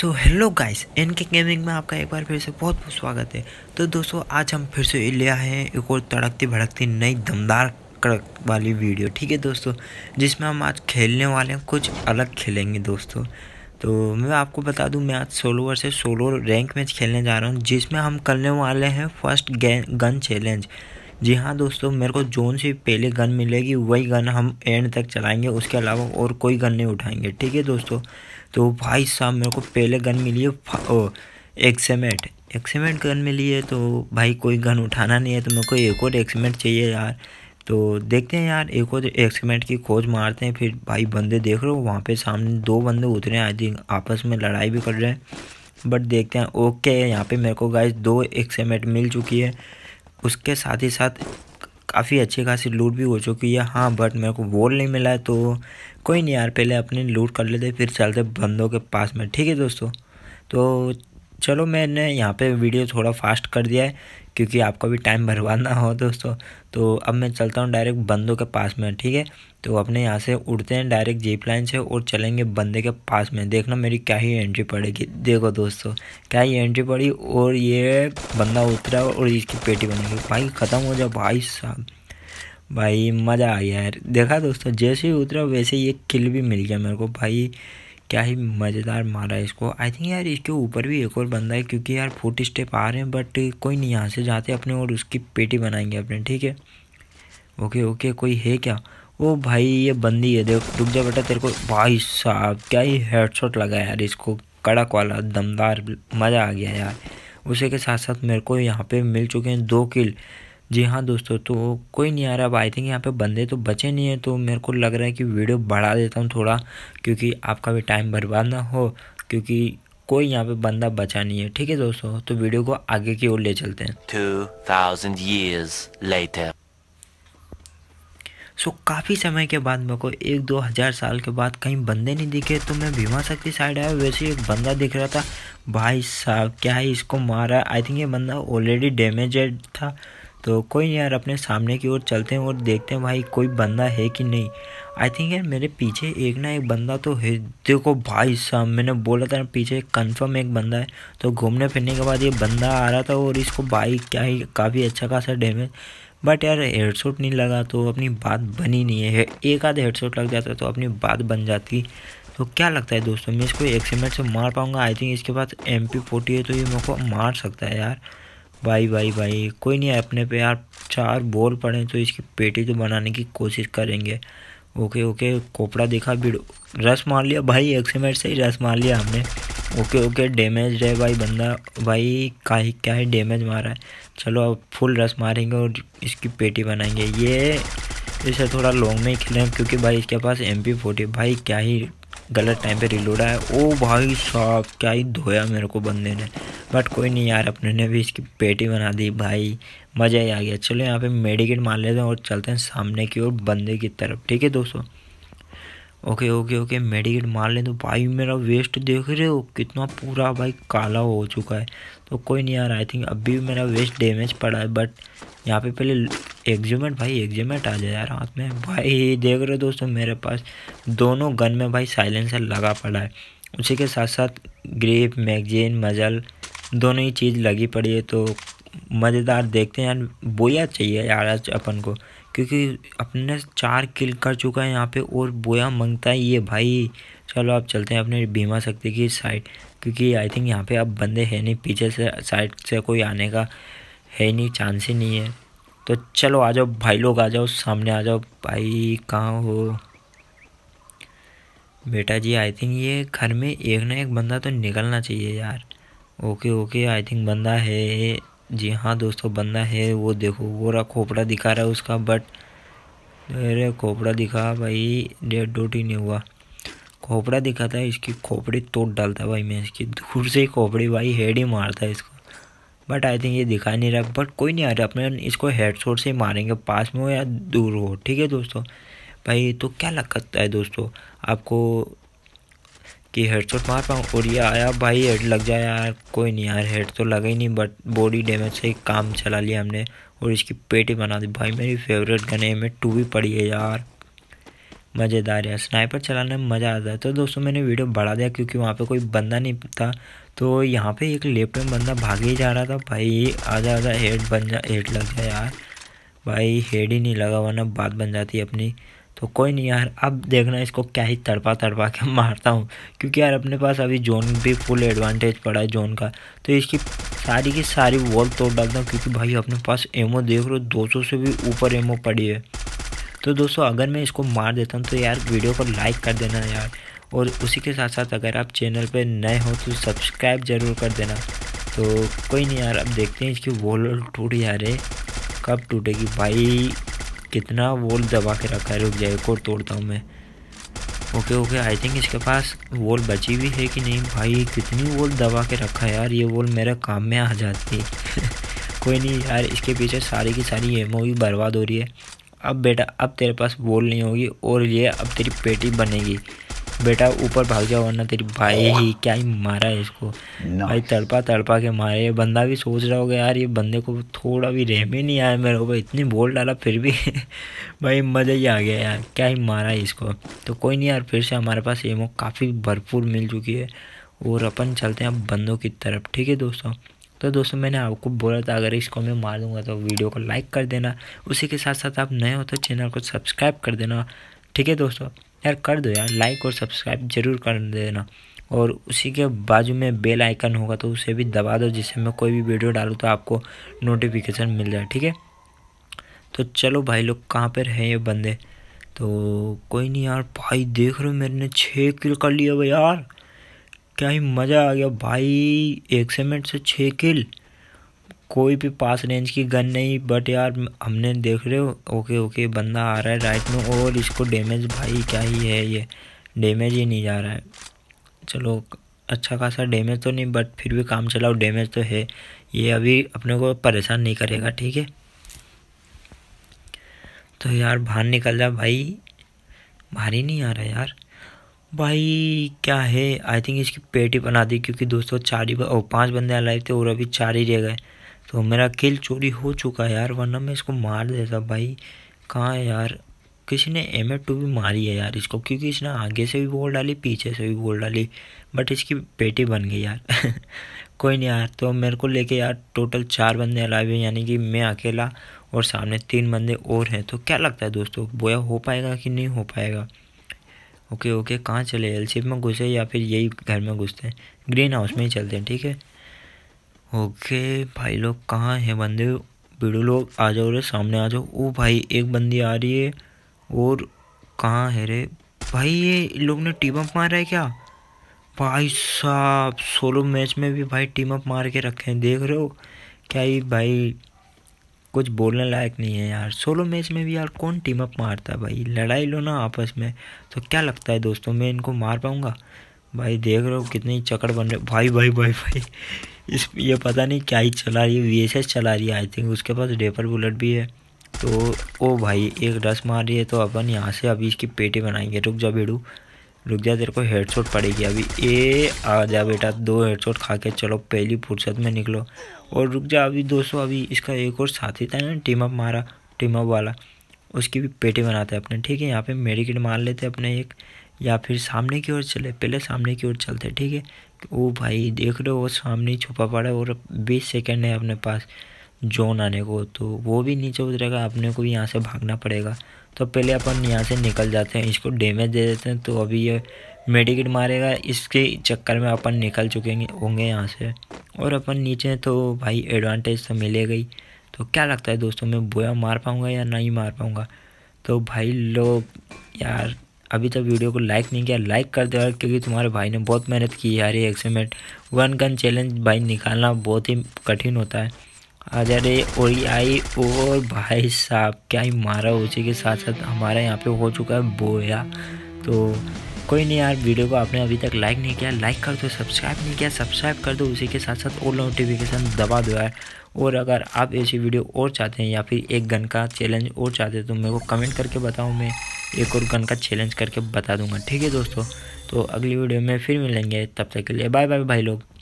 सो hello guys N K gaming में आपका एक बार फिर से बहुत बहुत स्वागत है तो दोस्तों आज हम फिर से ले आए हैं एक और तड़कती भड़कती नई दमदार कड़क वाली वीडियो ठीक है दोस्तों जिसमें हम आज खेलने वाले हैं कुछ अलग खेलेंगे दोस्तों तो मैं आपको बता दूं मैं आज सोलो से सोलो रैंक मैच खेलने जा रहा हूँ जिसमें हम करने वाले हैं फर्स्ट गन चैलेंज जी हाँ दोस्तों मेरे को जोन से पहले गन मिलेगी वही गन हम एंड तक चलाएंगे उसके अलावा और कोई गन नहीं उठाएंगे ठीक है दोस्तों तो भाई साहब मेरे को पहले गन मिली है एक्सेमेट एक्समेट गन मिली है तो भाई कोई गन उठाना नहीं है तो मेरे को एक और एक्समेट चाहिए यार तो देखते हैं यार एक और एक्सीमेंट की खोज मारते हैं फिर भाई बंदे देख रहे हो वहाँ पे सामने दो बंदे उतरे आई थिंक आपस में लड़ाई भी कर रहे हैं बट देखते हैं ओके यहाँ पे मेरे को गाइस दो एक्सीमेंट मिल चुकी है उसके साथ ही साथ काफ़ी अच्छी खासी लूट भी हो चुकी है हाँ बट मेरे को वॉल नहीं मिला है तो कोई नहीं यार पहले अपनी लूट कर लेते फिर चलते बंदों के पास में ठीक है दोस्तों तो चलो मैंने यहाँ पे वीडियो थोड़ा फास्ट कर दिया है क्योंकि आपका भी टाइम बर्बाद ना हो दोस्तों तो अब मैं चलता हूँ डायरेक्ट बंदों के पास में ठीक है तो अपने यहाँ से उड़ते हैं डायरेक्ट जीप लाइन से और चलेंगे बंदे के पास में देखना मेरी क्या ही एंट्री पड़ेगी देखो दोस्तों क्या ही एंट्री पड़ी और ये बंदा उतरा और इसकी पेटी बनेगी भाई ख़त्म हो जाओ भाई साहब भाई मज़ा आ गया यार देखा दोस्तों जैसे ही उतरा वैसे ये किल भी मिल गया मेरे को भाई क्या ही मज़ेदार मारा इसको आई थिंक यार इसके ऊपर भी एक और बंदा है क्योंकि यार फोर्टी स्टेप आ रहे हैं बट कोई नहीं यहाँ से जाते अपने और उसकी पेटी बनाएंगे अपने ठीक है ओके ओके कोई है क्या ओ भाई ये बंदी है देख रुक जा बेटा तेरे को भाई साहब क्या ही हेडशॉट लगा यार इसको कड़क वाला दमदार मज़ा आ गया यार उसी के साथ साथ मेरे को यहाँ पे मिल चुके हैं दो किल जी हाँ दोस्तों तो कोई नहीं आ रहा अब आई थिंक यहाँ पे बंदे तो बचे नहीं हैं तो मेरे को लग रहा है कि वीडियो बढ़ा देता हूँ थोड़ा क्योंकि आपका भी टाइम बर्बाद ना हो क्योंकि कोई यहाँ पे बंदा बचा नहीं है ठीक है दोस्तों तो वीडियो को आगे की ओर ले चलते हैं two thousand years later so काफ़ी समय के बाद मेरे को एक दो हज़ार साल के बाद कहीं बंदे नहीं दिखे तो मैं भीमा शक्ति साइड आया वैसे एक बंदा दिख रहा था भाई साहब क्या ही इसको मारा आई थिंक ये बंदा ऑलरेडी डैमेजेड था तो कोई नहीं यार अपने सामने की ओर चलते हैं और देखते हैं भाई कोई बंदा है कि नहीं आई थिंक यार मेरे पीछे एक ना एक बंदा तो है देखो भाई साहब मैंने बोला था ना पीछे कंफर्म एक बंदा है तो घूमने फिरने के बाद ये बंदा आ रहा था और इसको भाई क्या ही काफ़ी अच्छा खासा डैमेज बट यार हेडसोट नहीं लगा तो अपनी बात बनी नहीं है एक आध हेडसोट लग जाता तो अपनी बात बन जाती तो क्या लगता है दोस्तों मैं इसको एक सीमेंट से मार पाऊँगा आई थिंक इसके पास एम पी फोर्टी है तो ये मेरे को मार सकता है यार भाई भाई भाई कोई नहीं अपने पे यार चार बॉल पड़े तो इसकी पेटी तो बनाने की कोशिश करेंगे ओके ओके कोपड़ा देखा भीड़ रस मार लिया भाई सीमेंट से ही रस मार लिया हमने ओके ओके डैमेज है भाई बंदा भाई का ही क्या है डैमेज मारा है चलो अब फुल रस मारेंगे और इसकी पेटी बनाएंगे ये इसे थोड़ा लॉन्ग में ही खेलें क्योंकि भाई इसके पास एम पी फोर्टी भाई क्या ही गलत टाइम पे रिलोड आया ओ भाई साहब क्या ही धोया मेरे को बंदे ने बट कोई नहीं यार अपने ने भी इसकी पेटी बना दी भाई मज़ा ही आ गया चलो यहाँ पे मेडिकेट मार लेते हैं और चलते हैं सामने की ओर बंदे की तरफ ठीक है दोस्तों ओके ओके ओके मेडिकेट मार लें तो भाई मेरा वेस्ट देख रहे हो कितना पूरा भाई काला हो चुका है तो कोई नहीं यार आई थिंक अभी भी मेरा वेस्ट डैमेज पड़ा है बट यहाँ पे पहले एग्जूमेंट भाई एग्जूमेंट आ जाए यार हाथ में भाई देख रहे हो दोस्तों मेरे पास दोनों गन में भाई साइलेंसर लगा पड़ा है उसी के साथ साथ ग्रेप मैगजीन मजल दोनों ही चीज़ लगी पड़ी है तो मज़ेदार देखते हैं यार बोया चाहिए यार आज अपन को क्योंकि अपने चार किल कर चुका है यहाँ पे और बोया मंगता है ये भाई चलो आप चलते हैं अपने भीमा शक्ति की साइड क्योंकि आई थिंक यहाँ पे अब बंदे हैं नहीं पीछे से साइड से कोई आने का है ही नहीं चांस ही नहीं है तो चलो आ जाओ भाई लोग आ जाओ सामने आ जाओ भाई कहाँ हो बेटा जी आई थिंक ये घर में एक ना एक बंदा तो निकलना चाहिए यार ओके ओके आई थिंक बंदा है जी हाँ दोस्तों बंदा है वो देखो वो रहा खोपड़ा दिखा रहा है उसका बट अरे खोपड़ा दिखा भाई डेढ़ डोट ही नहीं हुआ खोपड़ा दिखाता है इसकी खोपड़ी तोड़ डालता है भाई मैं इसकी दूर से ही खोपड़ी भाई हेड ही मारता है इसको बट आई थिंक ये दिखाई नहीं रहा बट कोई नहीं आ रहा अपने इसको हेड शोर से मारेंगे पास में हो या दूर हो ठीक है दोस्तों भाई तो क्या लगता है दोस्तों आपको कि हेड शोट मार पाऊँ और ये आया भाई हेड लग जाए यार कोई नहीं यार हेड तो लगा ही नहीं बट बॉडी डैमेज से काम चला लिया हमने और इसकी पेटी बना दी भाई मेरी फेवरेट गन में टू भी पड़ी है यार मज़ेदार है स्नाइपर चलाने में मज़ा आता है तो दोस्तों मैंने वीडियो बढ़ा दिया क्योंकि वहाँ पे कोई बंदा नहीं था तो यहाँ पे एक लेफ्ट में बंदा भाग ही जा रहा था भाई आधा आधा हेड बन जा हेड लग गया यार भाई हेड ही नहीं लगा वरना बात बन जाती है अपनी तो कोई नहीं यार अब देखना इसको क्या ही तड़पा तड़पा के मारता हूँ क्योंकि यार अपने पास अभी जोन भी फुल एडवांटेज पड़ा है जोन का तो इसकी सारी की सारी वॉल तोड़ डालता हूँ क्योंकि भाई अपने पास एमओ देख रहे हो सौ से भी ऊपर एमओ पड़ी है तो दोस्तों अगर मैं इसको मार देता हूँ तो यार वीडियो को लाइक कर देना यार और उसी के साथ साथ अगर आप चैनल पर नए हो तो सब्सक्राइब ज़रूर कर देना तो कोई नहीं यार अब देखते हैं इसकी वॉल टूट जा रहे कब टूटेगी भाई कितना वॉल दबा के रखा है रुक जाए को और तोड़ता हूँ मैं ओके ओके आई थिंक इसके पास वॉल बची हुई है कि नहीं भाई कितनी वॉल दबा के रखा है यार ये वॉल मेरे काम में आ जाती है कोई नहीं यार इसके पीछे सारी की सारी एमओ भी बर्बाद हो रही है अब बेटा अब तेरे पास बोल नहीं होगी और ये अब तेरी पेटी बनेगी बेटा ऊपर भाग जाओ वरना तेरी भाई ही क्या ही मारा है इसको भाई तड़पा तड़पा के मारे ये बंदा भी सोच रहा होगा यार ये बंदे को थोड़ा भी रह ही नहीं आया मेरे को इतनी बोल डाला फिर भी भाई मज़ा ही आ गया यार क्या ही मारा है इसको तो कोई नहीं यार फिर से हमारे पास एमो काफ़ी भरपूर मिल चुकी है और अपन चलते हैं अब बंदों की तरफ ठीक है दोस्तों तो दोस्तों मैंने आपको बोला था अगर इसको मैं मार दूंगा तो वीडियो को लाइक कर देना उसी के साथ साथ आप नए हो तो चैनल को सब्सक्राइब कर देना ठीक है दोस्तों यार कर दो यार लाइक और सब्सक्राइब जरूर कर देना और उसी के बाजू में बेल आइकन होगा तो उसे भी दबा दो जिससे मैं कोई भी वीडियो डालूँ तो आपको नोटिफिकेशन मिल जाए ठीक है तो चलो भाई लोग कहाँ पर हैं ये बंदे तो कोई नहीं यार भाई देख रहे हो ने छः किल कर लिया भाई यार क्या ही मज़ा आ गया भाई एक सेमेंट से छः किल कोई भी पास रेंज की गन नहीं बट यार हमने देख रहे हो ओके ओके बंदा आ रहा है राइट में और इसको डैमेज भाई क्या ही है ये डैमेज ही नहीं जा रहा है चलो अच्छा खासा डैमेज तो नहीं बट फिर भी काम चलाओ डैमेज तो है ये अभी अपने को परेशान नहीं करेगा ठीक है तो यार बाहर निकल जा भाई बाहर ही नहीं आ रहा यार भाई क्या है आई थिंक इसकी पेटी बना दी क्योंकि दोस्तों चार ही और पांच बंदे अलाइव थे और अभी चार ही रह गए तो मेरा किल चोरी हो चुका है यार वरना मैं इसको मार देता भाई कहाँ है यार किसी ने एम एड टू भी मारी है यार इसको क्योंकि इसने आगे से भी बोल डाली पीछे से भी बोल डाली बट इसकी पेटी बन गई यार कोई नहीं यार तो मेरे को लेके यार टोटल चार बंदे अलाइव हैं यानी कि मैं अकेला और सामने तीन बंदे और हैं तो क्या लगता है दोस्तों बोया हो पाएगा कि नहीं हो पाएगा ओके ओके कहाँ चले एल शेप में घुसे या फिर यही घर में घुसते हैं ग्रीन हाउस में ही चलते हैं ठीक है ओके भाई लोग कहाँ हैं बंदे वीडियो लोग आ जाओ रे सामने आ जाओ ओ भाई एक बंदी आ रही है और कहाँ है रे भाई ये लोग ने टीम अप मारा है क्या भाई साहब सोलो मैच में भी भाई टीम अप मार के रखे हैं देख रहे हो क्या ये भाई कुछ बोलने लायक नहीं है यार सोलो मैच में भी यार कौन टीम अप मारता है भाई लड़ाई लो ना आपस में तो क्या लगता है दोस्तों मैं इनको मार पाऊँगा भाई देख रहे हो कितनी चकड़ बन रहे भाई भाई भाई भाई इस ये पता नहीं क्या ही चला रही है वी चला रही है आई थिंक उसके पास डेपर बुलेट भी है तो ओ भाई एक रस मार रही है तो अपन यहाँ से अभी इसकी पेटी बनाएंगे रुक जा भेड़ू रुक जा तेरे को हेडशॉट पड़ेगी अभी ए आ जा बेटा दो हेडशॉट खा के चलो पहली फुर्सत में निकलो और रुक जा अभी दोस्तों अभी इसका एक और साथी था ना टीम अप मारा टीम अप वाला उसकी भी पेटी बनाते हैं अपने ठीक है यहाँ पे मेडिकेट मार लेते हैं अपने एक या फिर सामने की ओर चले पहले सामने की ओर चलते ठीक है ओ भाई देख लो वो सामने ही छुपा पड़ा है और बीस सेकेंड है अपने पास जोन आने को तो वो भी नीचे उतरेगा अपने को भी यहाँ से भागना पड़ेगा तो पहले अपन यहाँ से निकल जाते हैं इसको डैमेज दे देते हैं तो अभी ये मेडिकेट मारेगा इसके चक्कर में अपन निकल चुके होंगे यहाँ से और अपन नीचे तो भाई एडवांटेज तो मिले गई तो क्या लगता है दोस्तों मैं बोया मार पाऊँगा या नहीं मार पाऊँगा तो भाई लोग यार अभी तक वीडियो को लाइक नहीं किया लाइक कर दो क्योंकि तुम्हारे भाई ने बहुत मेहनत की यार ये एक्सीमेंट वन गन चैलेंज भाई निकालना बहुत ही कठिन होता है अरे और आई और भाई साहब क्या ही मारा उसी के साथ साथ हमारा यहाँ पे हो चुका है बोया तो कोई नहीं यार वीडियो को आपने अभी तक लाइक नहीं किया लाइक कर दो सब्सक्राइब नहीं किया सब्सक्राइब कर दो उसी के साथ साथ और नोटिफिकेशन दबा दो यार और अगर आप ऐसी वीडियो और चाहते हैं या फिर एक गन का चैलेंज और चाहते हैं तो मेरे को कमेंट करके बताओ मैं एक और गन का चैलेंज करके बता दूंगा ठीक है दोस्तों तो अगली वीडियो में फिर मिलेंगे तब तक के लिए बाय बाय भाई लोग